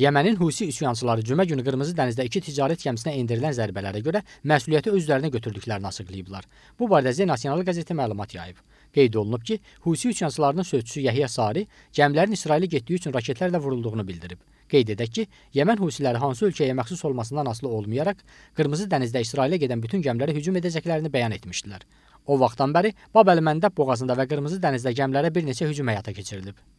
Yəmənin Husi üsyançıları cümə günü Qırmızı dənizdə iki ticarət gəmisinə endirilən zərbələrə görə məsuliyyəti özlərinə götürdüklərini açıqlayıblar. Bu barədə Zeyn Nasional qəzeti məlumat yayıb. Qeyd olunub ki, Husi üsyançılarının sözçüsü Yəhya Sari gəmilərin İsrailə getdiyi üçün raketlərlə vurulduğunu bildirib. Qeyd edək ki, Yəmən Husiləri hansı ölkəyə məxsus olmasından asılı olmayaraq Qırmızı dənizdə İsrailə gedən bütün gəmilərə hücum edəcəklərini bəyan etmişdilər. O vaxtdan bəri Bab Əl-Məndəb boğazında və Qırmızı dənizdə gəmilərə bir neçə hücum həyata keçirilib.